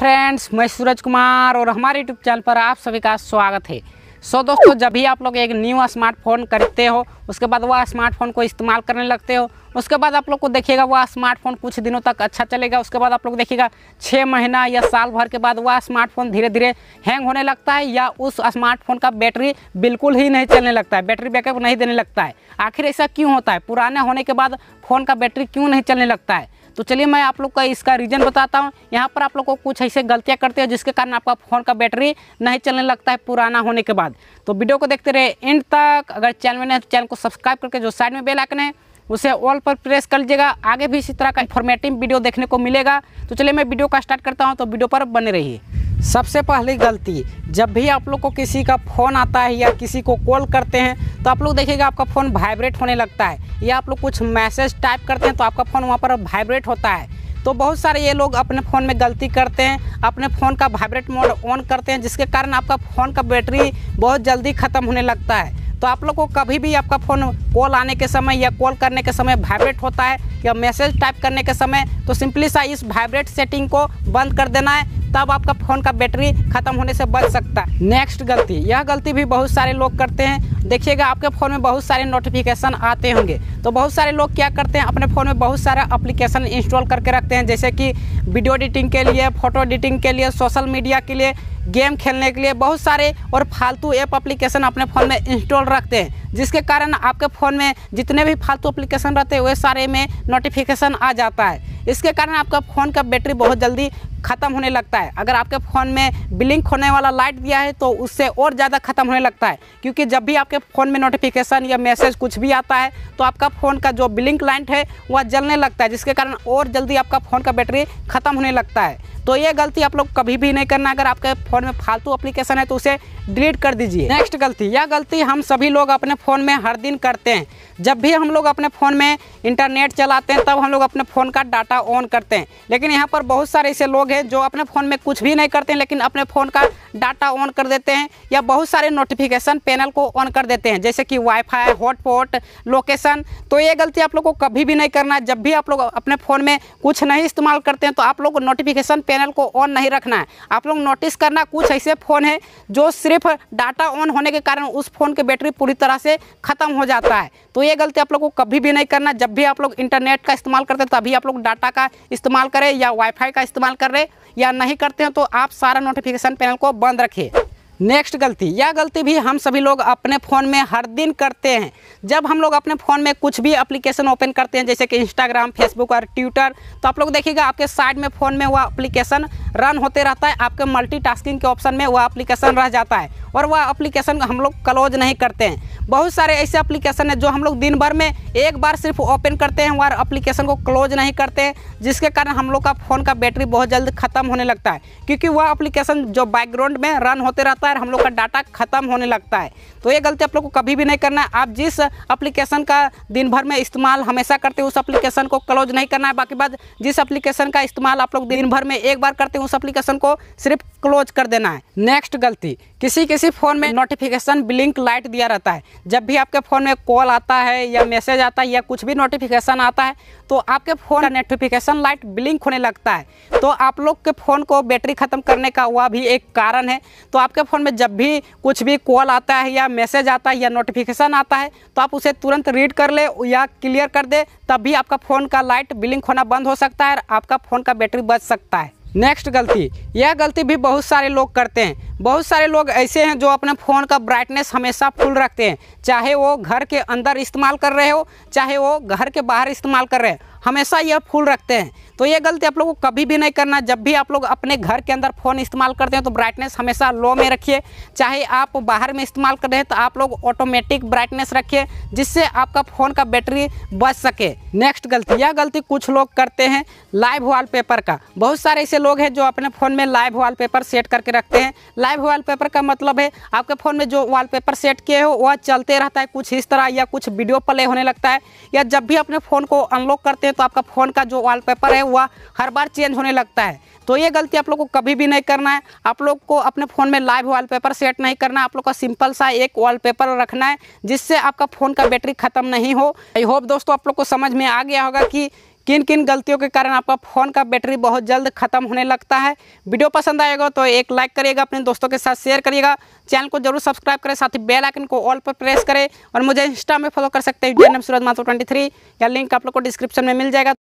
friends मैं सूरज कुमार और हमारे यूट्यूब चैनल पर आप सभी का स्वागत है सो so, दोस्तों जब भी आप लोग एक न्यू स्मार्टफोन खरीदते हो उसके बाद वह स्मार्टफोन को इस्तेमाल करने लगते हो उसके बाद आप लोग को देखिएगा वह स्मार्टफोन कुछ दिनों तक अच्छा चलेगा उसके बाद आप लोग देखिएगा छः महीना या साल भर के बाद वह स्मार्टफोन धीरे धीरे हैंग होने लगता है या उस स्मार्टफोन का बैटरी बिल्कुल ही नहीं चलने लगता है बैटरी बैकअप नहीं देने लगता है आखिर ऐसा क्यों होता है पुराने होने के बाद फ़ोन का बैटरी क्यों नहीं चलने लगता है तो चलिए मैं आप लोग का इसका रीज़न बताता हूँ यहाँ पर आप लोग को कुछ ऐसे गलतियाँ करते हैं जिसके कारण आपका फ़ोन का बैटरी नहीं चलने लगता है पुराना होने के बाद तो वीडियो को देखते रहे एंड तक अगर चैनल में नहीं तो चैनल को सब्सक्राइब करके जो साइड में बेल आइकन है उसे ऑल पर प्रेस कर लीजिएगा आगे भी इसी तरह का इन्फॉर्मेटिव वीडियो देखने को मिलेगा तो चलिए मैं वीडियो का स्टार्ट करता हूँ तो वीडियो पर बने रहिए सबसे पहली गलती जब भी आप लोग को किसी का फ़ोन आता है या किसी को कॉल करते हैं तो आप लोग देखिएगा आपका फ़ोन वाइब्रेट होने लगता है या आप लोग कुछ मैसेज टाइप करते हैं तो आपका फ़ोन वहाँ पर वाइब्रेट होता है तो बहुत सारे ये लोग अपने फ़ोन में गलती करते हैं अपने फ़ोन का वाइब्रेट मोड ऑन करते हैं जिसके कारण आपका फ़ोन का बैटरी बहुत जल्दी ख़त्म होने लगता है तो आप लोग को कभी भी आपका फ़ोन कॉल आने के समय या कॉल करने के समय वाइब्रेट होता है या मैसेज टाइप करने के समय तो सिंपली सा इस वाइब्रेट सेटिंग को बंद कर देना है तब आपका फ़ोन का बैटरी ख़त्म होने से बच सकता है नेक्स्ट गलती यह गलती भी बहुत सारे लोग करते हैं देखिएगा आपके फ़ोन में बहुत सारे नोटिफिकेशन आते होंगे तो बहुत सारे लोग क्या करते हैं अपने फ़ोन में बहुत सारा अप्लीकेशन इंस्टॉल करके रखते हैं जैसे कि वीडियो एडिटिंग के लिए फ़ोटो एडिटिंग के लिए सोशल मीडिया के लिए गेम खेलने के लिए बहुत सारे और फालतू ऐप अप्लीकेशन अपने फ़ोन में इंस्टॉल रखते हैं जिसके कारण आपके फ़ोन में जितने भी फालतू अप्लीकेशन रहते हैं वे सारे में नोटिफिकेशन आ जाता है इसके कारण आपका फ़ोन का बैटरी बहुत जल्दी ख़त्म होने लगता है अगर आपके फ़ोन में ब्लिंक होने वाला लाइट दिया है तो उससे और ज़्यादा ख़त्म होने लगता है क्योंकि जब भी आपके फ़ोन में नोटिफिकेशन या मैसेज कुछ भी आता है तो आपका फ़ोन का जो ब्लिंक लाइट है वह जलने लगता है जिसके कारण और जल्दी आपका फ़ोन का बैटरी ख़त्म होने लगता है तो ये गलती आप लोग कभी भी नहीं करना अगर आपके फ़ोन में फालतू अप्लीकेशन है तो उसे डिलीट कर दीजिए नेक्स्ट गलती यह गलती हम सभी लोग अपने फ़ोन में हर दिन करते हैं जब भी हम लोग अपने फ़ोन में इंटरनेट चलाते हैं तब हम लोग अपने फ़ोन का डाटा ऑन करते हैं लेकिन यहाँ पर बहुत सारे ऐसे लोग लोग हैं जो अपने फ़ोन में कुछ भी नहीं करते लेकिन अपने फ़ोन का डाटा ऑन कर देते हैं या बहुत सारे नोटिफिकेशन पैनल को ऑन कर देते हैं जैसे कि वाईफाई हॉटस्पॉट लोकेशन तो ये गलती आप लोग को कभी भी नहीं करना है जब भी आप लोग अपने फ़ोन में कुछ नहीं इस्तेमाल करते हैं तो आप लोग नोटिफिकेशन पैनल को ऑन नहीं रखना है आप लोग नोटिस करना कुछ ऐसे फ़ोन है जो सिर्फ डाटा ऑन होने के कारण उस फ़ोन की बैटरी पूरी तरह से ख़त्म हो जाता है तो ये गलती आप लोग को कभी भी नहीं करना जब भी आप लोग इंटरनेट का इस्तेमाल करते हैं तभी आप लोग डाटा का इस्तेमाल करें या वाईफाई का इस्तेमाल कर रहे या नहीं करते हैं तो आप सारा नोटिफिकेशन पैनल को बंद रखिए नेक्स्ट गलती यह गलती भी हम सभी लोग अपने फ़ोन में हर दिन करते हैं जब हम लोग अपने फ़ोन में कुछ भी एप्लीकेशन ओपन करते हैं जैसे कि इंस्टाग्राम फेसबुक और ट्विटर तो आप लोग देखिएगा आपके साइड में फ़ोन में वह एप्लीकेशन रन होते रहता है आपके मल्टीटास्किंग के ऑप्शन में वह एप्लीकेशन रह जाता है और वह एप्लीकेशन हम लोग क्लोज नहीं करते हैं बहुत सारे ऐसे अप्लीकेशन है जो हम लोग दिन भर में एक बार सिर्फ ओपन करते हैं और अप्लीकेशन को क्लोज नहीं करते हैं जिसके कारण हम लोग का फ़ोन का बैटरी बहुत जल्द ख़त्म होने लगता है क्योंकि वह अप्लीकेशन जो बैकग्राउंड में रन होते रहता है और हम लोग का डाटा ख़त्म होने लगता है तो ये गलती आप लोग को कभी भी नहीं करना है आप जिस अप्लीकेशन का दिन भर में इस्तेमाल हमेशा करते हैं उस अप्लीकेशन को क्लोज नहीं करना है बाकी बात जिस अप्लीकेशन का इस्तेमाल आप लोग दिन भर में एक बार करते हैं उस अप्लीकेशन को सिर्फ क्लोज कर देना है नेक्स्ट गलती किसी किसी फ़ोन में नोटिफिकेशन ब्लिंक लाइट दिया रहता है जब भी आपके फ़ोन में कॉल आता है या मैसेज आता है या कुछ भी नोटिफिकेशन आता है तो आपके फ़ोन का नोटिफिकेशन लाइट ब्लिंक होने लगता है तो आप लोग के फ़ोन को बैटरी ख़त्म करने का हुआ भी एक कारण है तो आपके फ़ोन में जब भी कुछ भी कॉल आता है या मैसेज आता है या नोटिफिकेशन आता है तो आप उसे तुरंत रीड कर ले या क्लियर कर दे तब भी आपका फ़ोन का लाइट ब्लिंक होना बंद हो सकता है और आपका फ़ोन का बैटरी बच सकता है नेक्स्ट गलती यह गलती भी बहुत सारे लोग करते हैं बहुत सारे लोग ऐसे हैं जो अपने फ़ोन का ब्राइटनेस हमेशा फुल रखते हैं चाहे वो घर के अंदर इस्तेमाल कर रहे हो चाहे वो घर के बाहर इस्तेमाल कर रहे हो हमेशा यह फुल रखते हैं तो ये गलती आप लोगों को कभी भी नहीं करना जब भी आप लोग अपने घर के अंदर फ़ोन इस्तेमाल करते हैं तो ब्राइटनेस हमेशा लो में रखिए चाहे आप बाहर में इस्तेमाल कर रहे हैं तो आप लोग ऑटोमेटिक ब्राइटनेस रखिए जिससे आपका फ़ोन का बैटरी बच सके नेक्स्ट गलती यह गलती कुछ लोग करते हैं लाइव वाल का बहुत सारे ऐसे लोग हैं जो अपने फ़ोन में लाइव वाल सेट करके रखते हैं लाइव वॉलपेपर का मतलब है आपके फ़ोन में जो वॉलपेपर सेट किए हो वह चलते रहता है कुछ इस तरह या कुछ वीडियो प्ले होने लगता है या जब भी अपने फ़ोन को अनलॉक करते हैं तो आपका फ़ोन का जो वॉलपेपर है वह हर बार चेंज होने लगता है तो ये गलती आप लोग को कभी भी नहीं करना है आप लोग को अपने फ़ोन में लाइव वॉलपेपर सेट नहीं करना आप लोग का सिंपल सा एक वॉलपेपर रखना है जिससे आपका फ़ोन का बैटरी ख़त्म नहीं हो आई होप दोस्तों आप लोग को समझ में आ गया होगा कि किन किन गलतियों के कारण आपका फ़ोन का बैटरी बहुत जल्द ख़त्म होने लगता है वीडियो पसंद आएगा तो एक लाइक करिएगा अपने दोस्तों के साथ शेयर करिएगा चैनल को जरूर सब्सक्राइब करें साथ ही बेल आइकन को ऑल पर प्रेस करें और मुझे इंस्टा में फॉलो कर सकते हैं एन एम सूरज माथो ट्वेंटी थ्री या लिंक आप लोग को डिस्क्रिप्शन में मिल जाएगा